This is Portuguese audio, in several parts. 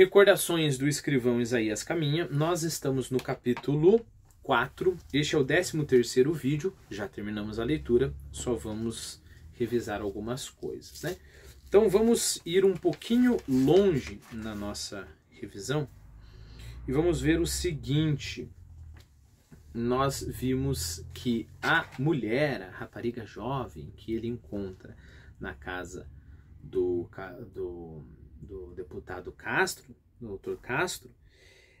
Recordações do escrivão Isaías Caminha. Nós estamos no capítulo 4. Este é o 13 terceiro vídeo. Já terminamos a leitura, só vamos revisar algumas coisas, né? Então vamos ir um pouquinho longe na nossa revisão e vamos ver o seguinte. Nós vimos que a mulher, a rapariga jovem que ele encontra na casa do, do do deputado Castro, doutor Castro,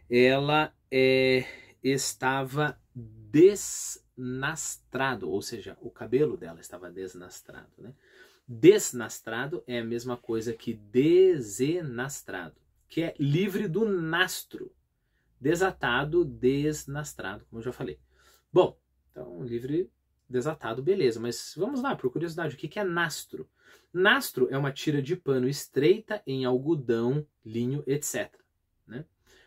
ela é, estava desnastrado, ou seja, o cabelo dela estava desnastrado, né? Desnastrado é a mesma coisa que desenastrado, que é livre do nastro. Desatado, desnastrado, como eu já falei. Bom, então livre, desatado, beleza. Mas vamos lá, por curiosidade, o que é nastro? Nastro é uma tira de pano estreita em algodão, linho, etc. Né?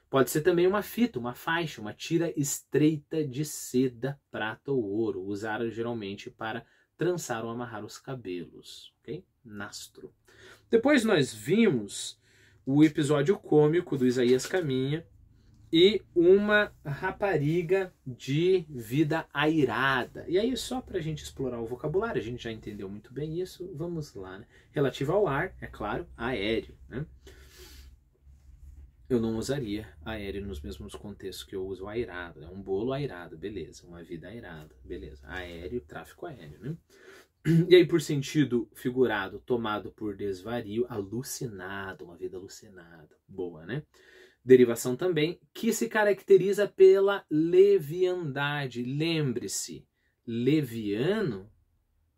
Pode ser também uma fita, uma faixa, uma tira estreita de seda, prata ou ouro, usada geralmente para trançar ou amarrar os cabelos. Okay? Nastro. Depois nós vimos o episódio cômico do Isaías Caminha, e uma rapariga de vida airada. E aí, só para a gente explorar o vocabulário, a gente já entendeu muito bem isso, vamos lá. Né? Relativo ao ar, é claro, aéreo. Né? Eu não usaria aéreo nos mesmos contextos que eu uso airado. é Um bolo airado, beleza. Uma vida airada, beleza. Aéreo, tráfico aéreo. Né? E aí, por sentido figurado, tomado por desvario, alucinado, uma vida alucinada. Boa, né? Derivação também que se caracteriza pela leviandade. Lembre-se, leviano,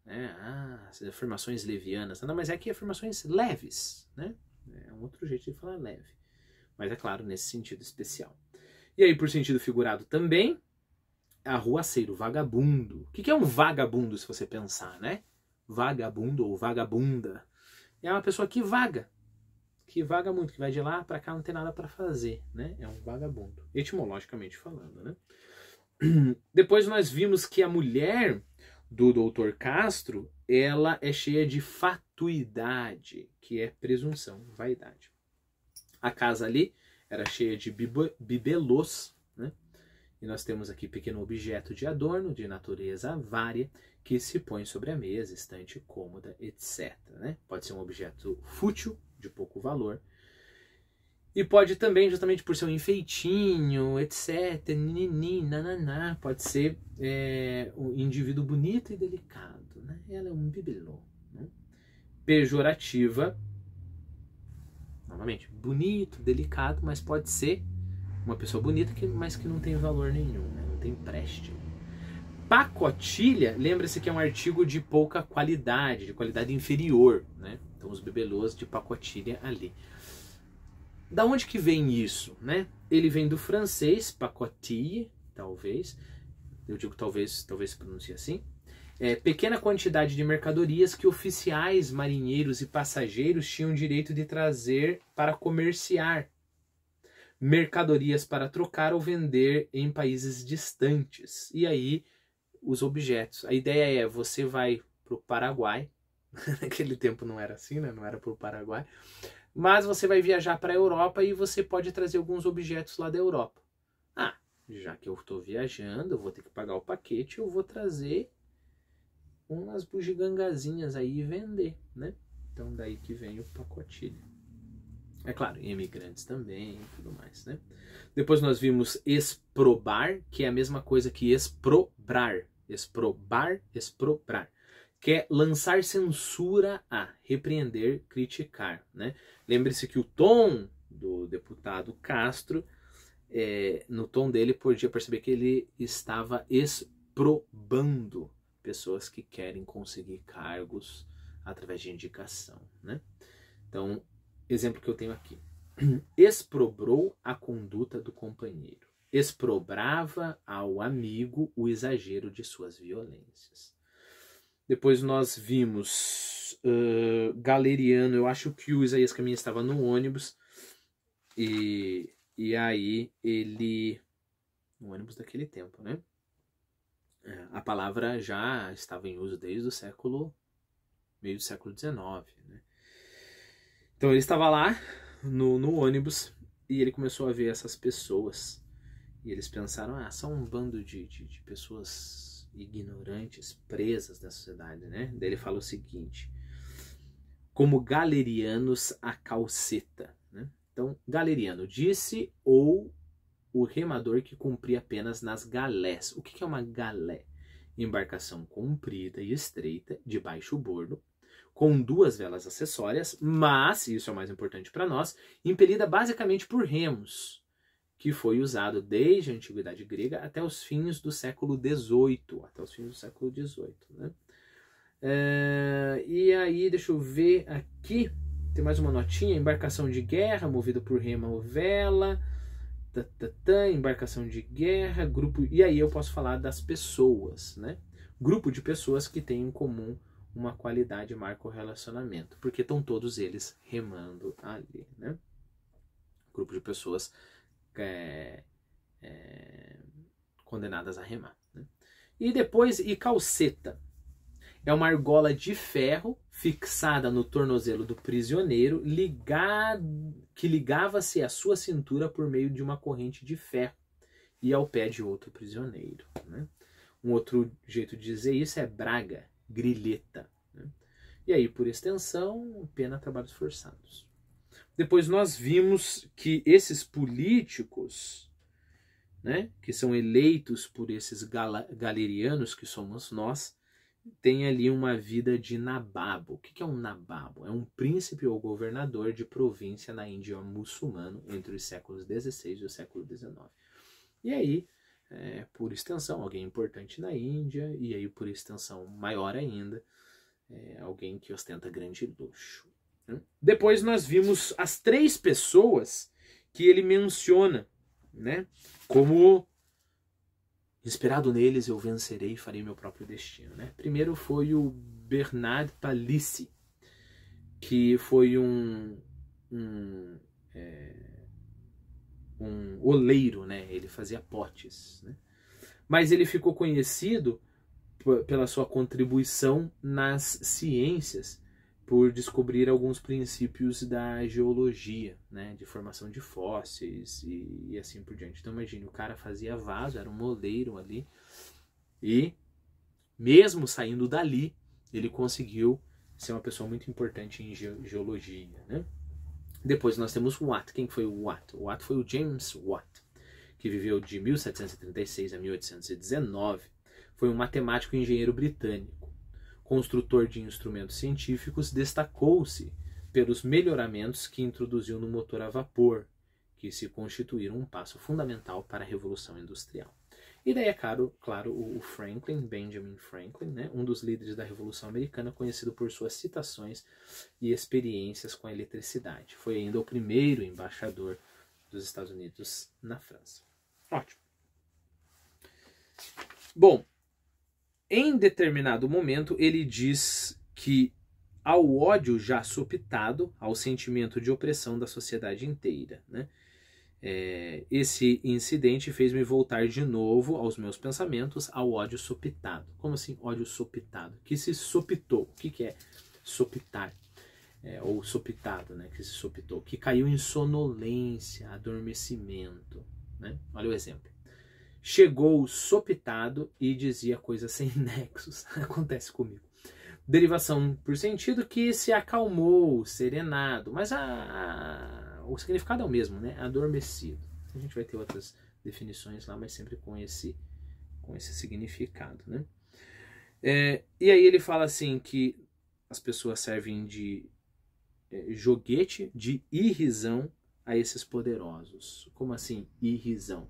né? ah, afirmações levianas, mas é que afirmações leves, né? É um outro jeito de falar leve. Mas é claro, nesse sentido especial. E aí, por sentido figurado também, arruaceiro, vagabundo. O que é um vagabundo, se você pensar, né? Vagabundo ou vagabunda é uma pessoa que vaga, que vaga muito, que vai de lá para cá, não tem nada para fazer, né? É um vagabundo, etimologicamente falando, né? Depois nós vimos que a mulher do doutor Castro, ela é cheia de fatuidade, que é presunção, vaidade. A casa ali era cheia de bibelôs, né? E nós temos aqui pequeno objeto de adorno, de natureza vária, que se põe sobre a mesa, estante, cômoda, etc. Né? Pode ser um objeto fútil de pouco valor. E pode também, justamente por ser um enfeitinho, etc., nini, nananá, pode ser é, um indivíduo bonito e delicado. Né? Ela é um bibelô. Né? Pejorativa, novamente, bonito, delicado, mas pode ser uma pessoa bonita, que, mas que não tem valor nenhum, né? não tem empréstimo. Pacotilha, lembra-se que é um artigo de pouca qualidade, de qualidade inferior, né? Então os bibelôs de pacotilha ali. Da onde que vem isso, né? Ele vem do francês, pacotille, talvez. Eu digo talvez, talvez se pronuncie assim. É, pequena quantidade de mercadorias que oficiais, marinheiros e passageiros tinham direito de trazer para comerciar. Mercadorias para trocar ou vender em países distantes. E aí os objetos. A ideia é você vai para o Paraguai, naquele tempo não era assim, né? não era para o Paraguai, mas você vai viajar para a Europa e você pode trazer alguns objetos lá da Europa. Ah, já que eu estou viajando, eu vou ter que pagar o paquete, eu vou trazer umas bugigangazinhas aí e vender, né? Então daí que vem o pacotilho. É claro, imigrantes também e tudo mais, né? Depois nós vimos exprobar, que é a mesma coisa que exprobrar exprobar, exproprar, que é lançar censura a, repreender, criticar. Né? Lembre-se que o tom do deputado Castro, é, no tom dele, podia perceber que ele estava exprobando pessoas que querem conseguir cargos através de indicação. Né? Então, exemplo que eu tenho aqui. Exprobrou a conduta do companheiro exprobrava ao amigo o exagero de suas violências. Depois nós vimos uh, Galeriano, eu acho que o Isaías Caminha estava no ônibus, e, e aí ele. No ônibus daquele tempo, né? A palavra já estava em uso desde o século. meio do século XIX, né? Então ele estava lá no, no ônibus e ele começou a ver essas pessoas e eles pensaram, ah, só um bando de, de, de pessoas ignorantes, presas da sociedade, né? Daí ele fala o seguinte, como galerianos a calceta, né? Então, galeriano disse ou o remador que cumpria apenas nas galés. O que é uma galé? Embarcação comprida e estreita, de baixo bordo, com duas velas acessórias, mas, isso é o mais importante para nós, impelida basicamente por remos que foi usado desde a antiguidade grega até os fins do século XVIII, até os fins do século XVIII, né? É, e aí, deixa eu ver aqui, tem mais uma notinha, embarcação de guerra, movida por rema ou vela, tá, tá, tá, embarcação de guerra, grupo, e aí eu posso falar das pessoas, né? Grupo de pessoas que têm em comum uma qualidade marca o relacionamento, porque estão todos eles remando ali, né? Grupo de pessoas é, é, condenadas a remar. Né? E depois, e calceta? É uma argola de ferro fixada no tornozelo do prisioneiro, ligado, que ligava-se à sua cintura por meio de uma corrente de ferro e ao pé de outro prisioneiro. Né? Um outro jeito de dizer isso é braga, grilheta. Né? E aí, por extensão, pena trabalhos forçados. Depois nós vimos que esses políticos, né, que são eleitos por esses galerianos que somos nós, têm ali uma vida de nababo. O que é um nababo? É um príncipe ou governador de província na Índia muçulmano entre os séculos XVI e o século XIX. E aí, é, por extensão, alguém importante na Índia, e aí, por extensão, maior ainda, é, alguém que ostenta grande luxo. Depois nós vimos as três pessoas que ele menciona, né? Como inspirado neles eu vencerei e farei meu próprio destino, né? Primeiro foi o Bernard Palissy, que foi um um, é, um oleiro, né? Ele fazia potes, né? Mas ele ficou conhecido pela sua contribuição nas ciências por descobrir alguns princípios da geologia, né, de formação de fósseis e, e assim por diante. Então imagine, o cara fazia vaso, era um moleiro ali, e mesmo saindo dali, ele conseguiu ser uma pessoa muito importante em ge geologia, né? Depois nós temos Watt. Quem foi o Watt? O Watt foi o James Watt, que viveu de 1736 a 1819. Foi um matemático e engenheiro britânico. Construtor de instrumentos científicos, destacou-se pelos melhoramentos que introduziu no motor a vapor, que se constituíram um passo fundamental para a Revolução Industrial. E daí é caro, claro, o Franklin, Benjamin Franklin, né, um dos líderes da Revolução Americana, conhecido por suas citações e experiências com a eletricidade. Foi ainda o primeiro embaixador dos Estados Unidos na França. Ótimo. Bom, em determinado momento, ele diz que ao ódio já sopitado, ao sentimento de opressão da sociedade inteira. Né? É, esse incidente fez-me voltar de novo aos meus pensamentos ao ódio sopitado. Como assim ódio sopitado? Que se sopitou. O que, que é sopitar? É, ou sopitado, né? Que se sopitou. Que caiu em sonolência, adormecimento. Né? Olha o exemplo chegou sopitado e dizia coisas sem nexos. Acontece comigo. Derivação por sentido que se acalmou, serenado, mas a, a, o significado é o mesmo, né? Adormecido. A gente vai ter outras definições lá, mas sempre com esse, com esse significado, né? É, e aí ele fala assim que as pessoas servem de é, joguete, de irrisão a esses poderosos. Como assim irrisão?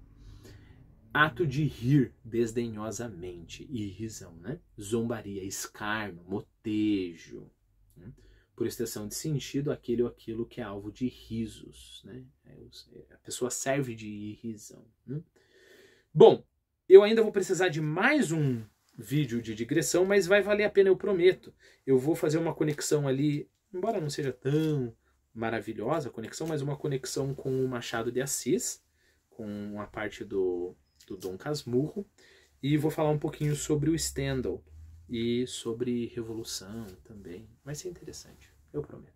ato de rir desdenhosamente, irrisão, né? Zombaria, escarno, motejo. Né? Por extensão de sentido, aquele ou aquilo que é alvo de risos, né? É é, a pessoa serve de irrisão. Né? Bom, eu ainda vou precisar de mais um vídeo de digressão, mas vai valer a pena, eu prometo. Eu vou fazer uma conexão ali, embora não seja tão maravilhosa a conexão, mas uma conexão com o Machado de Assis, com a parte do do Dom Casmurro, e vou falar um pouquinho sobre o Stendhal e sobre Revolução também. Vai ser interessante, eu prometo.